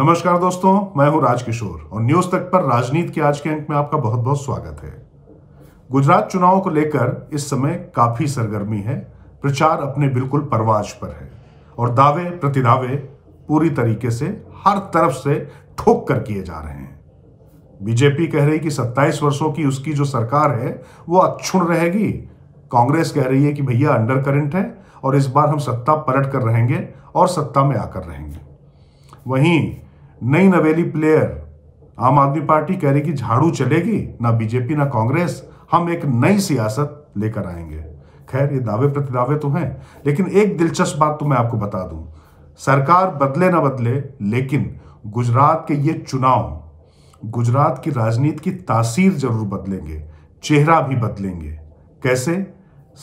नमस्कार दोस्तों मैं हूं राजकिशोर और न्यूज तक पर राजनीति के आज के अंक में आपका बहुत बहुत स्वागत है गुजरात चुनाव को लेकर इस समय काफी सरगर्मी है प्रचार अपने बिल्कुल परवाज पर है और दावे प्रतिदावे पूरी तरीके से हर तरफ से ठोक कर किए जा रहे हैं बीजेपी कह रही कि 27 वर्षों की उसकी जो सरकार है वो अक्षुण रहेगी कांग्रेस कह रही है कि भैया अंडर करंट है और इस बार हम सत्ता पलट कर रहेंगे और सत्ता में आकर रहेंगे वहीं नई नवेली प्लेयर आम आदमी पार्टी कह रही कि झाड़ू चलेगी ना बीजेपी ना कांग्रेस हम एक नई सियासत लेकर आएंगे खैर ये दावे प्रतिदावे तो हैं लेकिन एक दिलचस्प बात तो मैं आपको बता दूं सरकार बदले ना बदले लेकिन गुजरात के ये चुनाव गुजरात की राजनीति की तासीर जरूर बदलेंगे चेहरा भी बदलेंगे कैसे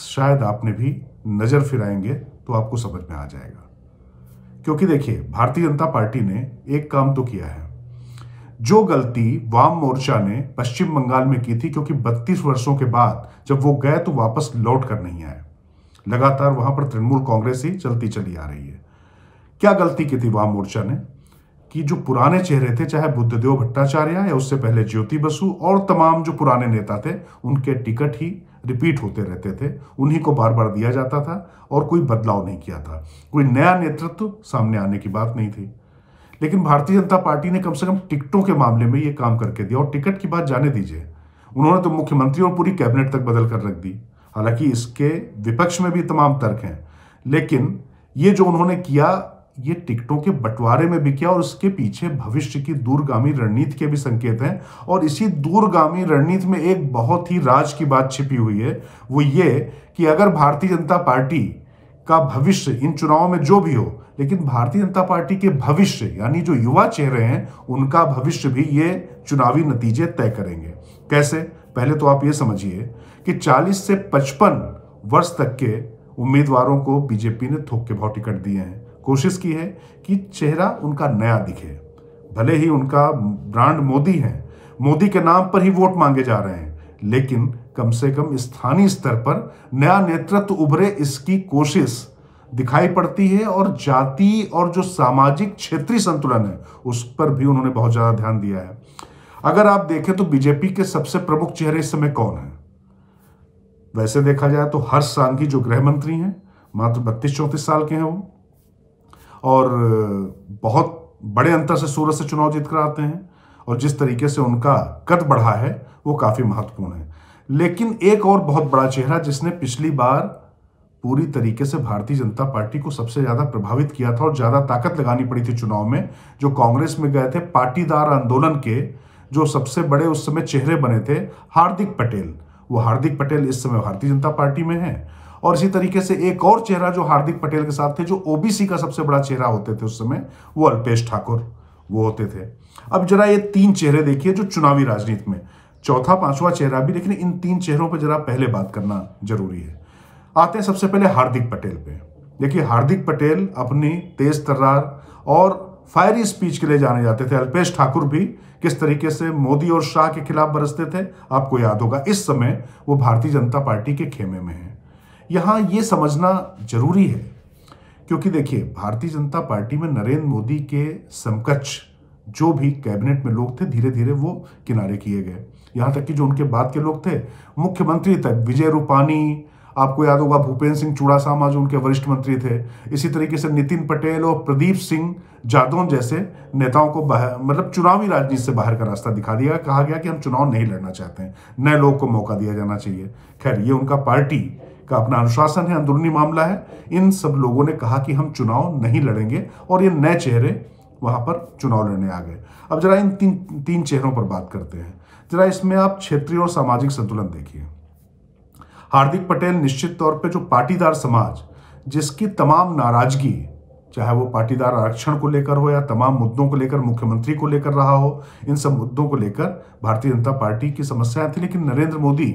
शायद आपने भी नज़र फिराएंगे तो आपको समझ में आ जाएगा क्योंकि देखिए भारतीय जनता पार्टी ने एक काम तो किया है जो गलती वाम मोर्चा ने पश्चिम बंगाल में की थी क्योंकि 32 वर्षों के बाद जब वो गए तो वापस लौट कर नहीं आए लगातार वहां पर तृणमूल कांग्रेस ही चलती चली आ रही है क्या गलती की थी वाम मोर्चा ने कि जो पुराने चेहरे थे चाहे बुद्धदेव भट्टाचार्य या उससे पहले ज्योति बसु और तमाम जो पुराने नेता थे उनके टिकट ही रिपीट होते रहते थे उन्हीं को बार बार दिया जाता था और कोई बदलाव नहीं किया था कोई नया नेतृत्व सामने आने की बात नहीं थी लेकिन भारतीय जनता पार्टी ने कम से कम टिकटों के मामले में ये काम करके दिया और टिकट की बात जाने दीजिए उन्होंने तो मुख्यमंत्री और पूरी कैबिनेट तक बदल कर रख दी हालांकि इसके विपक्ष में भी तमाम तर्क हैं लेकिन ये जो उन्होंने किया ये टिकटों के बंटवारे में भी किया और उसके पीछे भविष्य की दूरगामी रणनीति के भी संकेत हैं और इसी दूरगामी रणनीति में एक बहुत ही राज की बात छिपी हुई है वो ये कि अगर भारतीय जनता पार्टी का भविष्य इन चुनावों में जो भी हो लेकिन भारतीय जनता पार्टी के भविष्य यानी जो युवा चेहरे हैं उनका भविष्य भी ये चुनावी नतीजे तय करेंगे कैसे पहले तो आप ये समझिए कि 40 से 55 वर्ष तक के उम्मीदवारों को बीजेपी ने थोक के भाव टिकट दिए हैं कोशिश की है कि चेहरा उनका नया दिखे भले ही उनका ब्रांड मोदी है मोदी के नाम पर ही वोट मांगे जा रहे हैं लेकिन कम से कम स्थानीय स्तर पर नया नेतृत्व उभरे इसकी कोशिश दिखाई पड़ती है और जाति और जो सामाजिक क्षेत्रीय संतुलन है उस पर भी उन्होंने बहुत ज़्यादा ध्यान दिया है अगर आप देखें तो बीजेपी के सबसे प्रमुख चेहरे इस समय कौन है वैसे देखा जाए तो हर्ष सांघी जो गृह मंत्री हैं मात्र बत्तीस चौंतीस साल के हैं वो और बहुत बड़े अंतर से सूरत से चुनाव जीत कर आते हैं और जिस तरीके से उनका कद बढ़ा है वो काफ़ी महत्वपूर्ण है लेकिन एक और बहुत बड़ा चेहरा जिसने पिछली बार पूरी तरीके से भारतीय जनता पार्टी को सबसे ज़्यादा प्रभावित किया था और ज़्यादा ताकत लगानी पड़ी थी चुनाव में जो कांग्रेस में गए थे पाटीदार आंदोलन के जो सबसे बड़े उस समय चेहरे बने थे हार्दिक पटेल वो हार्दिक पटेल इस समय भारतीय जनता पार्टी में हैं और इसी तरीके से एक और चेहरा जो हार्दिक पटेल के साथ थे जो ओबीसी का सबसे बड़ा चेहरा होते थे उस समय वो अल्पेश ठाकुर वो होते थे अब जरा ये तीन चेहरे देखिए जो चुनावी राजनीति में चौथा पांचवा चेहरा भी लेकिन इन तीन चेहरों पर जरा पहले बात करना जरूरी है आते हैं सबसे पहले हार्दिक पटेल पे देखिए हार्दिक पटेल अपनी तेज तर्रार और फायरी स्पीच के लिए जाने जाते थे अल्पेश ठाकुर भी किस तरीके से मोदी और शाह के खिलाफ बरसते थे आपको याद होगा इस समय वो भारतीय जनता पार्टी के खेमे में हैं यहां ये समझना जरूरी है क्योंकि देखिए भारतीय जनता पार्टी में नरेंद्र मोदी के समकक्ष जो भी कैबिनेट में लोग थे धीरे धीरे वो किनारे किए गए यहां तक कि जो उनके बाद के लोग थे मुख्यमंत्री तक विजय रूपानी आपको याद होगा भूपेंद्र सिंह चुड़ासामा जो उनके वरिष्ठ मंत्री थे इसी तरीके से नितिन पटेल और प्रदीप सिंह जादौन जैसे नेताओं को बाहर मतलब चुनावी राजनीति से बाहर का रास्ता दिखा दिया कहा गया कि हम चुनाव नहीं लड़ना चाहते हैं नए लोगों को मौका दिया जाना चाहिए खैर ये उनका पार्टी का अपना अनुशासन है अंदरूनी मामला है इन सब लोगों ने कहा कि हम चुनाव नहीं लड़ेंगे और ये नए चेहरे वहां पर चुनाव लड़ने आ गए अब जरा इन तीन तीन चेहरों पर बात करते हैं जरा इसमें आप क्षेत्रीय और सामाजिक संतुलन देखिए हार्दिक पटेल निश्चित तौर पर जो पाटीदार समाज जिसकी तमाम नाराजगी चाहे वो पाटीदार आरक्षण को लेकर हो या तमाम मुद्दों को लेकर मुख्यमंत्री को लेकर रहा हो इन सब मुद्दों को लेकर भारतीय जनता पार्टी की समस्याएं थी लेकिन नरेंद्र मोदी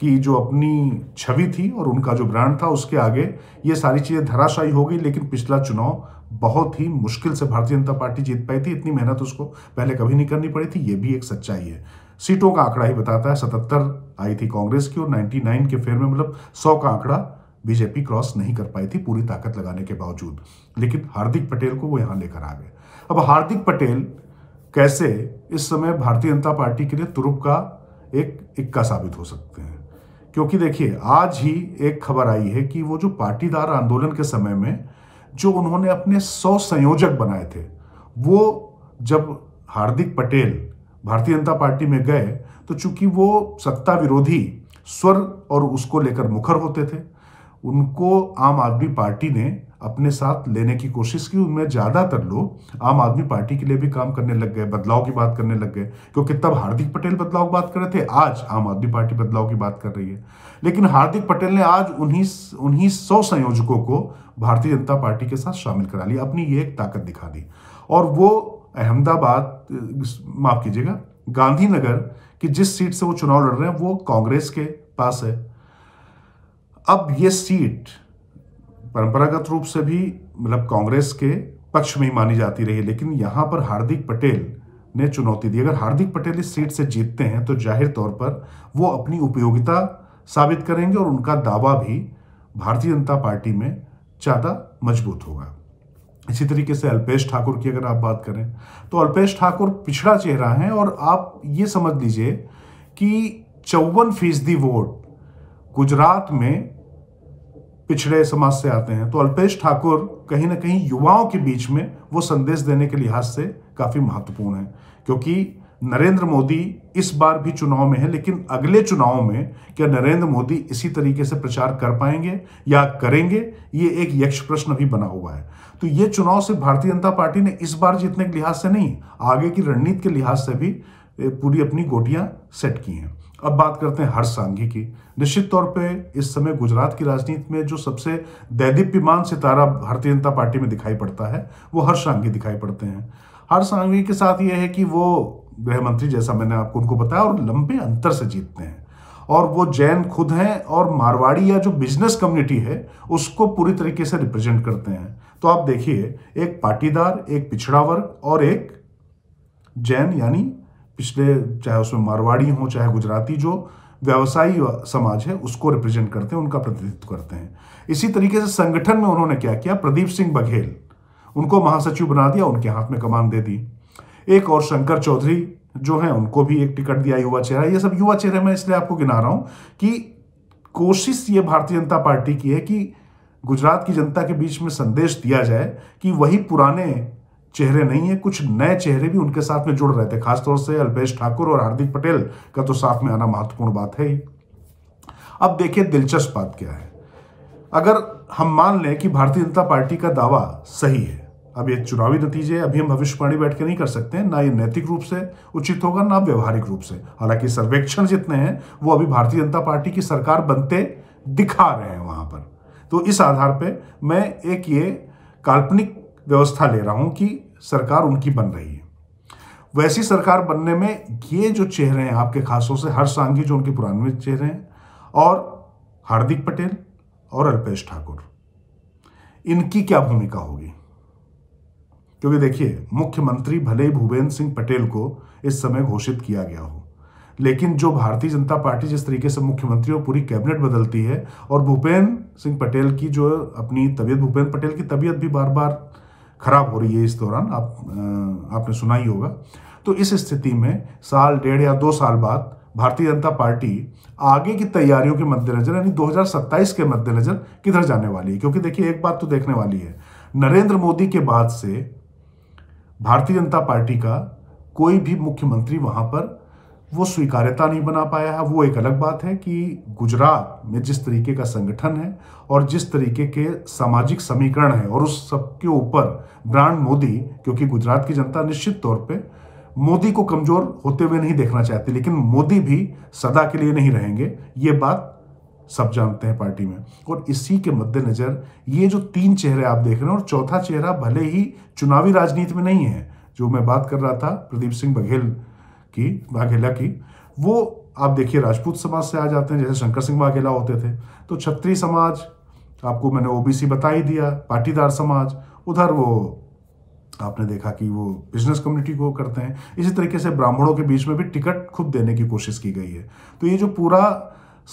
कि जो अपनी छवि थी और उनका जो ब्रांड था उसके आगे ये सारी चीज़ें धराशायी हो गई लेकिन पिछला चुनाव बहुत ही मुश्किल से भारतीय जनता पार्टी जीत पाई थी इतनी मेहनत उसको पहले कभी नहीं करनी पड़ी थी ये भी एक सच्चाई है सीटों का आंकड़ा ही बताता है सतहत्तर आई थी कांग्रेस की और 99 के फेर में मतलब 100 का आंकड़ा बीजेपी क्रॉस नहीं कर पाई थी पूरी ताकत लगाने के बावजूद लेकिन हार्दिक पटेल को वो यहाँ लेकर आ गए अब हार्दिक पटेल कैसे इस समय भारतीय जनता पार्टी के लिए तुरुप का एक इक्का साबित हो सकते हैं क्योंकि देखिए आज ही एक खबर आई है कि वो जो पाटीदार आंदोलन के समय में जो उन्होंने अपने सौ संयोजक बनाए थे वो जब हार्दिक पटेल भारतीय जनता पार्टी में गए तो चूंकि वो सत्ता विरोधी स्वर और उसको लेकर मुखर होते थे उनको आम आदमी पार्टी ने अपने साथ लेने की कोशिश की उनमें ज़्यादातर लोग आम आदमी पार्टी के लिए भी काम करने लग गए बदलाव की बात करने लग गए क्योंकि तब हार्दिक पटेल बदलाव की बात कर रहे थे आज आम आदमी पार्टी बदलाव की बात कर रही है लेकिन हार्दिक पटेल ने आज उन्हीं उन्हीं सौ संयोजकों को भारतीय जनता पार्टी के साथ शामिल करा लिया अपनी ये एक ताकत दिखा दी और वो अहमदाबाद माफ़ कीजिएगा गांधीनगर की जिस सीट से वो चुनाव लड़ रहे हैं वो कांग्रेस के पास है अब ये सीट परंपरागत रूप से भी मतलब कांग्रेस के पक्ष में ही मानी जाती रही लेकिन यहाँ पर हार्दिक पटेल ने चुनौती दी अगर हार्दिक पटेल इस सीट से जीतते हैं तो जाहिर तौर पर वो अपनी उपयोगिता साबित करेंगे और उनका दावा भी भारतीय जनता पार्टी में ज़्यादा मजबूत होगा इसी तरीके से अल्पेश ठाकुर की अगर आप बात करें तो अल्पेश ठाकुर पिछड़ा चेहरा है और आप ये समझ लीजिए कि चौवन फीसदी वोट गुजरात में पिछड़े समाज से आते हैं तो अल्पेश ठाकुर कहीं ना कहीं युवाओं के बीच में वो संदेश देने के लिहाज से काफ़ी महत्वपूर्ण है क्योंकि नरेंद्र मोदी इस बार भी चुनाव में है लेकिन अगले चुनाव में क्या नरेंद्र मोदी इसी तरीके से प्रचार कर पाएंगे या करेंगे ये एक यक्ष प्रश्न भी बना हुआ है तो ये चुनाव सिर्फ भारतीय जनता पार्टी ने इस बार जीतने के लिहाज से नहीं आगे की रणनीति के लिहाज से भी पूरी अपनी गोटियां सेट की हैं अब बात करते हैं हर्ष सांघी की निश्चित तौर पे इस समय गुजरात की राजनीति में जो सबसे दैदीप्यमान सितारा भारतीय जनता पार्टी में दिखाई पड़ता है वो हर्ष सांघी दिखाई पड़ते हैं हर्ष सांघी के साथ ये है कि वो गृह मंत्री जैसा मैंने आपको उनको बताया और लंबे अंतर से जीतते हैं और वो जैन खुद हैं और मारवाड़ी या जो बिजनेस कम्युनिटी है उसको पूरी तरीके से रिप्रेजेंट करते हैं तो आप देखिए एक पाटीदार एक पिछड़ा वर्ग और एक जैन यानी पिछले चाहे उसमें मारवाड़ी हो चाहे गुजराती जो व्यवसायी समाज है उसको रिप्रेजेंट करते हैं उनका प्रतिनिधित्व करते हैं इसी तरीके से संगठन में उन्होंने क्या किया प्रदीप सिंह बघेल उनको महासचिव बना दिया उनके हाथ में कमान दे दी एक और शंकर चौधरी जो है उनको भी एक टिकट दिया युवा चेहरा ये सब युवा चेहरे मैं इसलिए आपको गिना रहा हूं कि कोशिश ये भारतीय जनता पार्टी की है कि गुजरात की जनता के बीच में संदेश दिया जाए कि वही पुराने चेहरे नहीं है कुछ नए चेहरे भी उनके साथ में जुड़ रहे थे खासतौर से अल्पेश ठाकुर और हार्दिक पटेल का तो साथ में आना महत्वपूर्ण बात है ही अब देखिए दिलचस्प बात क्या है अगर हम मान लें कि भारतीय जनता पार्टी का दावा सही है अब ये चुनावी नतीजे अभी हम भविष्यवाणी बैठ के नहीं कर सकते ना ये नैतिक रूप से उचित होगा ना व्यवहारिक रूप से हालांकि सर्वेक्षण जितने हैं वो अभी भारतीय जनता पार्टी की सरकार बनते दिखा रहे हैं वहां पर तो इस आधार पर मैं एक ये काल्पनिक व्यवस्था ले रहा हूं कि सरकार उनकी बन रही है वैसी सरकार बनने में ये जो चेहरे हैं आपके खासों से हर सांगी जो उनके पुराने चेहरे हैं और हार्दिक पटेल और अल्पेश ठाकुर इनकी क्या भूमिका होगी क्योंकि देखिए मुख्यमंत्री भले ही भूपेंद्र सिंह पटेल को इस समय घोषित किया गया हो लेकिन जो भारतीय जनता पार्टी जिस तरीके से मुख्यमंत्री और पूरी कैबिनेट बदलती है और भूपेंद्र सिंह पटेल की जो अपनी तबीयत भूपेंद्र पटेल की तबीयत भी बार बार खराब हो रही है इस दौरान आप आपने सुना ही होगा तो इस स्थिति में साल डेढ़ या दो साल बाद भारतीय जनता पार्टी आगे की तैयारियों के मद्देनजर यानी 2027 के मद्देनजर किधर जाने वाली है क्योंकि देखिए एक बात तो देखने वाली है नरेंद्र मोदी के बाद से भारतीय जनता पार्टी का कोई भी मुख्यमंत्री वहां पर वो स्वीकार्यता नहीं बना पाया है वो एक अलग बात है कि गुजरात में जिस तरीके का संगठन है और जिस तरीके के सामाजिक समीकरण है और उस सब के ऊपर ब्रांड मोदी क्योंकि गुजरात की जनता निश्चित तौर पे मोदी को कमजोर होते हुए नहीं देखना चाहती लेकिन मोदी भी सदा के लिए नहीं रहेंगे ये बात सब जानते हैं पार्टी में और इसी के मद्देनज़र ये जो तीन चेहरे आप देख रहे हैं और चौथा चेहरा भले ही चुनावी राजनीति में नहीं है जो मैं बात कर रहा था प्रदीप सिंह बघेल की वाघेला की वो आप देखिए राजपूत समाज से आ जाते हैं जैसे शंकर सिंह वाघेला होते थे तो छत्री समाज आपको मैंने ओबीसी बता ही दिया पाटीदार समाज उधर वो आपने देखा कि वो बिजनेस कम्युनिटी को करते हैं इसी तरीके से ब्राह्मणों के बीच में भी टिकट खुद देने की कोशिश की गई है तो ये जो पूरा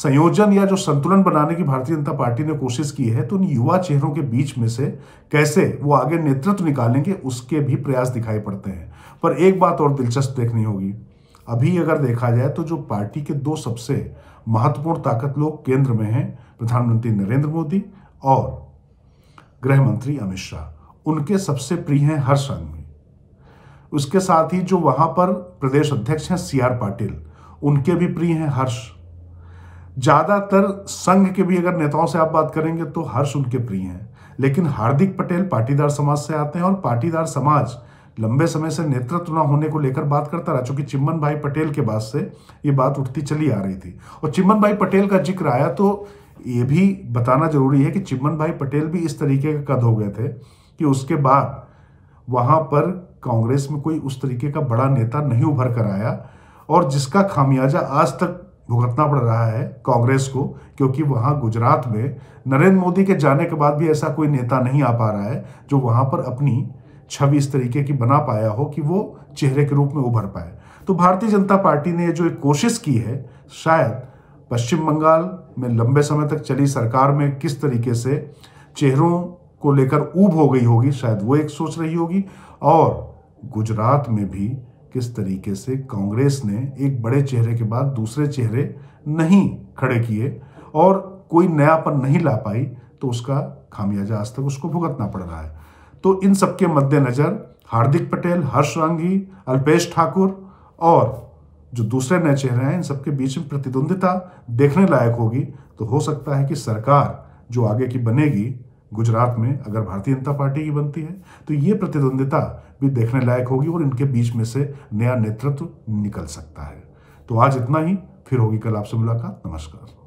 संयोजन या जो संतुलन बनाने की भारतीय जनता पार्टी ने कोशिश की है तो उन युवा चेहरों के बीच में से कैसे वो आगे नेतृत्व निकालेंगे उसके भी प्रयास दिखाई पड़ते हैं पर एक बात और दिलचस्प देखनी होगी अभी अगर देखा जाए तो जो पार्टी के दो सबसे महत्वपूर्ण ताकत लोग केंद्र में हैं प्रधानमंत्री नरेंद्र मोदी और गृह मंत्री अमित शाह उनके सबसे प्रिय हैं हर संघ में उसके साथ ही जो वहां पर प्रदेश अध्यक्ष हैं सी आर पाटिल उनके भी प्रिय हैं हर्ष ज्यादातर संघ के भी अगर नेताओं से आप बात करेंगे तो हर्ष उनके प्रिय हैं लेकिन हार्दिक पटेल पाटीदार समाज से आते हैं और पाटीदार समाज लंबे समय से नेतृत्व न होने को लेकर बात करता रहा चूंकि चिम्मन भाई पटेल के बाद से ये बात उठती चली आ रही थी और चिम्मन भाई पटेल का जिक्र आया तो ये भी बताना जरूरी है कि चिम्मन भाई पटेल भी इस तरीके का कद हो गए थे कि उसके बाद वहां पर कांग्रेस में कोई उस तरीके का बड़ा नेता नहीं उभर कर आया और जिसका खामियाजा आज तक भुगतना पड़ रहा है कांग्रेस को क्योंकि वहाँ गुजरात में नरेंद्र मोदी के जाने के बाद भी ऐसा कोई नेता नहीं आ पा रहा है जो वहां पर अपनी छवि इस तरीके की बना पाया हो कि वो चेहरे के रूप में उभर पाए तो भारतीय जनता पार्टी ने जो एक कोशिश की है शायद पश्चिम बंगाल में लंबे समय तक चली सरकार में किस तरीके से चेहरों को लेकर ऊब हो गई होगी शायद वो एक सोच रही होगी और गुजरात में भी किस तरीके से कांग्रेस ने एक बड़े चेहरे के बाद दूसरे चेहरे नहीं खड़े किए और कोई नयापन नहीं ला पाई तो उसका खामियाजा आज तक उसको भुगतना पड़ रहा है तो इन सबके मद्देनज़र हार्दिक पटेल हर्ष रांगी अल्पेश ठाकुर और जो दूसरे नए चेहरे हैं इन सबके बीच में प्रतिद्वंदिता देखने लायक होगी तो हो सकता है कि सरकार जो आगे की बनेगी गुजरात में अगर भारतीय जनता पार्टी की बनती है तो ये प्रतिद्वंदिता भी देखने लायक होगी और इनके बीच में से नया नेतृत्व निकल सकता है तो आज इतना ही फिर होगी कल आपसे मुलाकात नमस्कार